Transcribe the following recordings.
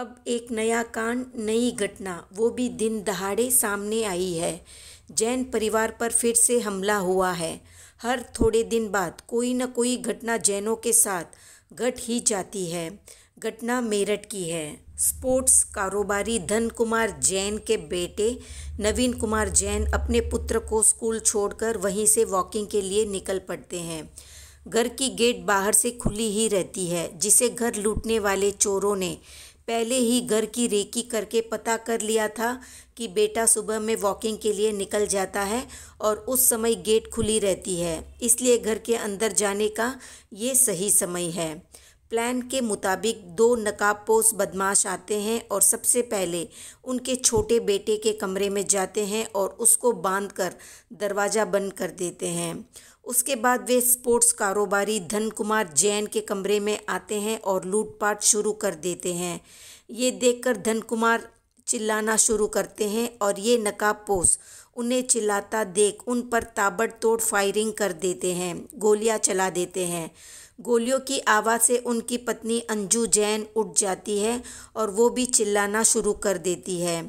अब एक नया कांड नई घटना वो भी दिन दहाड़े सामने आई है जैन परिवार पर फिर से हमला हुआ है हर थोड़े दिन बाद कोई न कोई घटना जैनों के साथ घट ही जाती है घटना मेरठ की है स्पोर्ट्स कारोबारी धन कुमार जैन के बेटे नवीन कुमार जैन अपने पुत्र को स्कूल छोड़कर वहीं से वॉकिंग के लिए निकल पड़ते हैं घर की गेट बाहर से खुली ही रहती है जिसे घर लूटने वाले चोरों ने पहले ही घर की रेकी करके पता कर लिया था कि बेटा सुबह में वॉकिंग के लिए निकल जाता है और उस समय गेट खुली रहती है इसलिए घर के अंदर जाने का ये सही समय है प्लान के मुताबिक दो नकाबपोश बदमाश आते हैं और सबसे पहले उनके छोटे बेटे के कमरे में जाते हैं और उसको बांधकर दरवाज़ा बंद कर देते हैं उसके बाद वे स्पोर्ट्स कारोबारी धन कुमार जैन के कमरे में आते हैं और लूटपाट शुरू कर देते हैं ये देखकर धन कुमार चिल्लाना शुरू करते हैं और ये नकाबपोश उन्हें चिल्लाता देख उन पर ताबड़तोड़ फायरिंग कर देते हैं गोलियां चला देते हैं गोलियों की आवाज़ से उनकी पत्नी अंजू जैन उठ जाती है और वो भी चिल्लाना शुरू कर देती है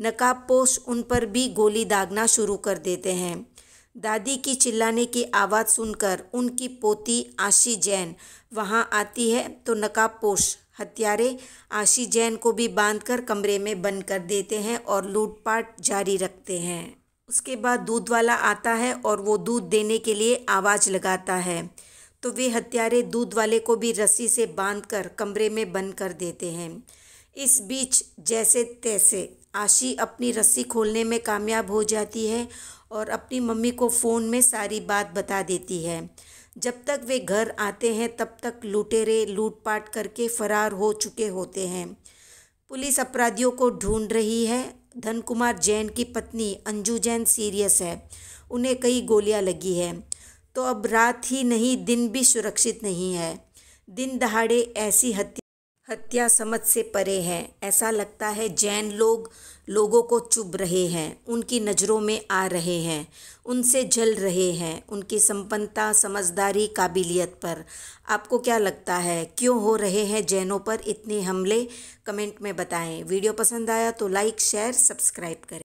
नकाबपोश उन पर भी गोली दागना शुरू कर देते हैं दादी की चिल्लाने की आवाज़ सुनकर उनकी पोती आशी जैन वहाँ आती है तो नकाबपोश हत्यारे आशी जैन को भी बांधकर कमरे में बंद कर देते हैं और लूटपाट जारी रखते हैं उसके बाद दूध वाला आता है और वो दूध देने के लिए आवाज़ लगाता है तो वे हत्यारे दूध वाले को भी रस्सी से बांधकर कमरे में बंद कर देते हैं इस बीच जैसे तैसे आशी अपनी रस्सी खोलने में कामयाब हो जाती है और अपनी मम्मी को फ़ोन में सारी बात बता देती है जब तक वे घर आते हैं तब तक लुटेरे लूटपाट करके फरार हो चुके होते हैं पुलिस अपराधियों को ढूंढ रही है धन कुमार जैन की पत्नी अंजू जैन सीरियस है उन्हें कई गोलियां लगी हैं तो अब रात ही नहीं दिन भी सुरक्षित नहीं है दिन दहाड़े ऐसी हत्या हत्या समझ से परे है ऐसा लगता है जैन लोग लोगों को चुभ रहे हैं उनकी नज़रों में आ रहे हैं उनसे जल रहे हैं उनकी संपन्नता समझदारी काबिलियत पर आपको क्या लगता है क्यों हो रहे हैं जैनों पर इतने हमले कमेंट में बताएं वीडियो पसंद आया तो लाइक शेयर सब्सक्राइब करें